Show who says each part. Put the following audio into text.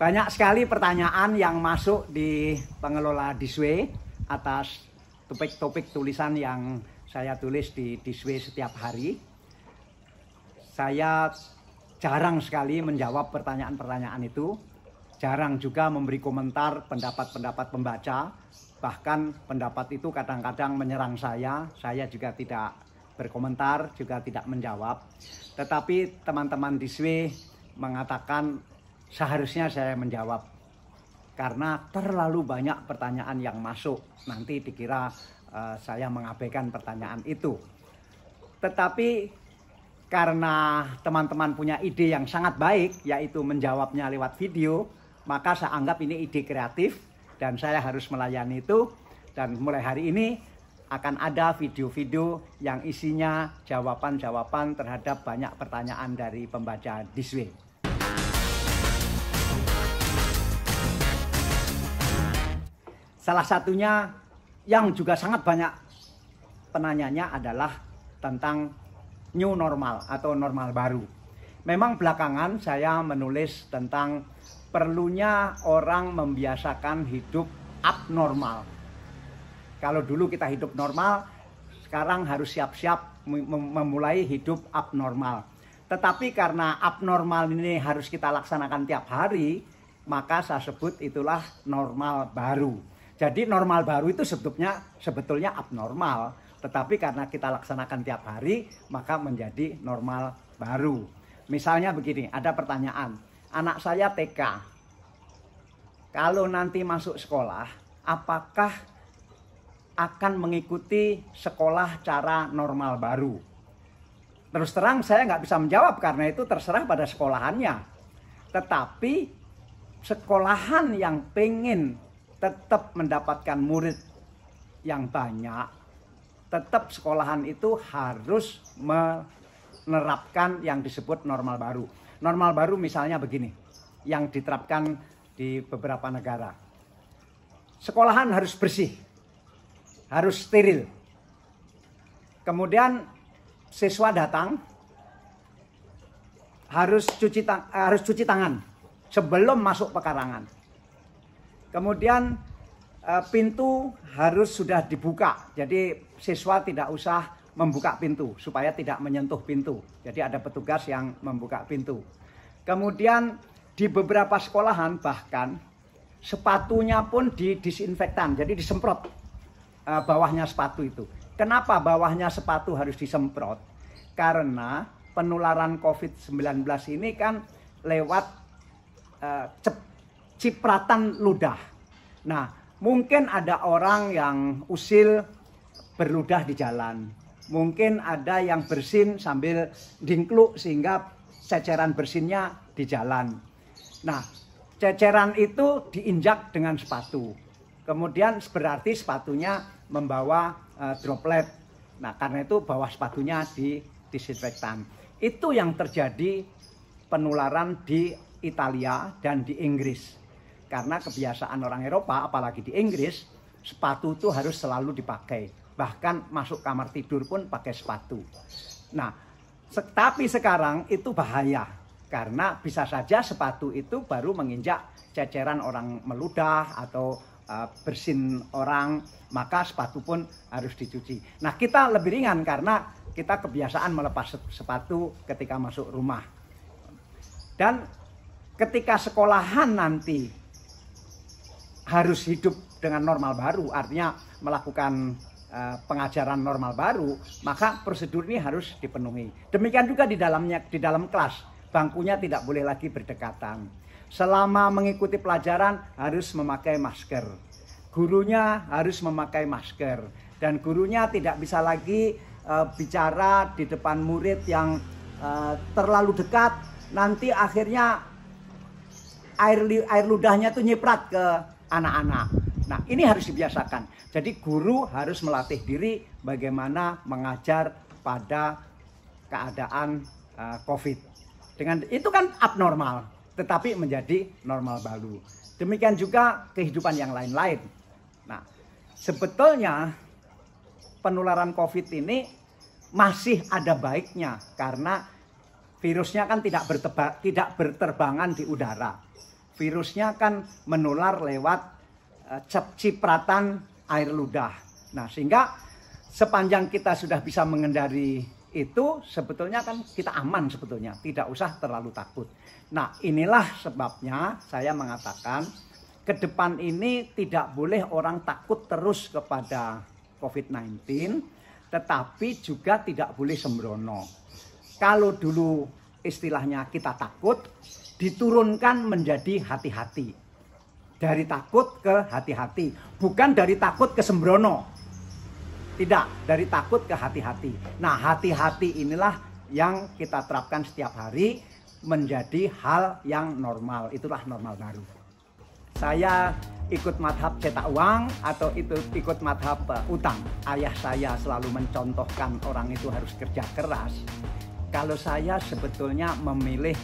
Speaker 1: Banyak sekali pertanyaan yang masuk di pengelola disway atas topik-topik tulisan yang saya tulis di disway setiap hari. Saya jarang sekali menjawab pertanyaan-pertanyaan itu. Jarang juga memberi komentar pendapat-pendapat pembaca. Bahkan pendapat itu kadang-kadang menyerang saya. Saya juga tidak berkomentar, juga tidak menjawab. Tetapi teman-teman disway mengatakan seharusnya saya menjawab karena terlalu banyak pertanyaan yang masuk nanti dikira uh, saya mengabaikan pertanyaan itu tetapi karena teman-teman punya ide yang sangat baik yaitu menjawabnya lewat video maka saya anggap ini ide kreatif dan saya harus melayani itu dan mulai hari ini akan ada video-video yang isinya jawaban-jawaban terhadap banyak pertanyaan dari pembaca Disway. Salah satunya yang juga sangat banyak penanyanya adalah tentang new normal atau normal baru. Memang belakangan saya menulis tentang perlunya orang membiasakan hidup abnormal. Kalau dulu kita hidup normal, sekarang harus siap-siap memulai hidup abnormal. Tetapi karena abnormal ini harus kita laksanakan tiap hari, maka saya sebut itulah normal baru. Jadi normal baru itu sebetulnya sebetulnya abnormal, tetapi karena kita laksanakan tiap hari maka menjadi normal baru. Misalnya begini, ada pertanyaan, anak saya TK. Kalau nanti masuk sekolah, apakah akan mengikuti sekolah cara normal baru? Terus terang saya nggak bisa menjawab karena itu terserah pada sekolahannya. Tetapi sekolahan yang pengen tetap mendapatkan murid yang banyak, tetap sekolahan itu harus menerapkan yang disebut normal baru. Normal baru misalnya begini, yang diterapkan di beberapa negara. Sekolahan harus bersih, harus steril. Kemudian siswa datang harus cuci eh, harus cuci tangan sebelum masuk pekarangan Kemudian eh, pintu harus sudah dibuka. Jadi siswa tidak usah membuka pintu supaya tidak menyentuh pintu. Jadi ada petugas yang membuka pintu. Kemudian di beberapa sekolahan bahkan sepatunya pun didisinfektan, jadi disemprot eh, bawahnya sepatu itu. Kenapa bawahnya sepatu harus disemprot? Karena penularan COVID-19 ini kan lewat uh, cep, cipratan ludah. Nah, mungkin ada orang yang usil berludah di jalan. Mungkin ada yang bersin sambil dingkluk sehingga ceceran bersinnya di jalan. Nah, ceceran itu diinjak dengan sepatu. Kemudian berarti sepatunya membawa uh, droplet. Nah, karena itu bawa sepatunya di disinfektan. Itu yang terjadi penularan di Italia dan di Inggris. Karena kebiasaan orang Eropa, apalagi di Inggris, sepatu itu harus selalu dipakai. Bahkan masuk kamar tidur pun pakai sepatu. Nah, tetapi sekarang itu bahaya. Karena bisa saja sepatu itu baru menginjak ceceran orang meludah atau e, bersin orang, maka sepatu pun harus dicuci. Nah, kita lebih ringan karena kita kebiasaan melepas sepatu ketika masuk rumah. Dan ketika sekolahan nanti harus hidup dengan normal baru, artinya melakukan eh, pengajaran normal baru, maka prosedur ini harus dipenuhi. Demikian juga di dalamnya di dalam kelas, bangkunya tidak boleh lagi berdekatan. Selama mengikuti pelajaran harus memakai masker. Gurunya harus memakai masker dan gurunya tidak bisa lagi uh, bicara di depan murid yang uh, terlalu dekat nanti akhirnya air air ludahnya tuh nyiprat ke anak-anak. Nah, ini harus dibiasakan. Jadi guru harus melatih diri bagaimana mengajar pada keadaan uh, COVID. Dengan itu kan abnormal, tetapi menjadi normal baru. Demikian juga kehidupan yang lain-lain. Nah, sebetulnya penularan COVID ini masih ada baiknya karena virusnya kan tidak tidak berterbangan di udara virusnya kan menular lewat eh, cipratan air ludah. Nah, sehingga sepanjang kita sudah bisa mengendari itu sebetulnya kan kita aman sebetulnya, tidak usah terlalu takut. Nah, inilah sebabnya saya mengatakan ke depan ini tidak boleh orang takut terus kepada COVID-19, tetapi juga tidak boleh sembrono. Kalau dulu istilahnya kita takut diturunkan menjadi hati-hati. Dari takut ke hati-hati, bukan dari takut ke sembrono. Tidak, dari takut ke hati-hati. Nah, hati-hati inilah yang kita terapkan setiap hari menjadi hal yang normal. Itulah normal baru. Saya ikut madhab cetak uang atau itu ikut madhab eh, utang. Ayah saya selalu mencontohkan orang itu harus kerja keras kalau saya sebetulnya memilih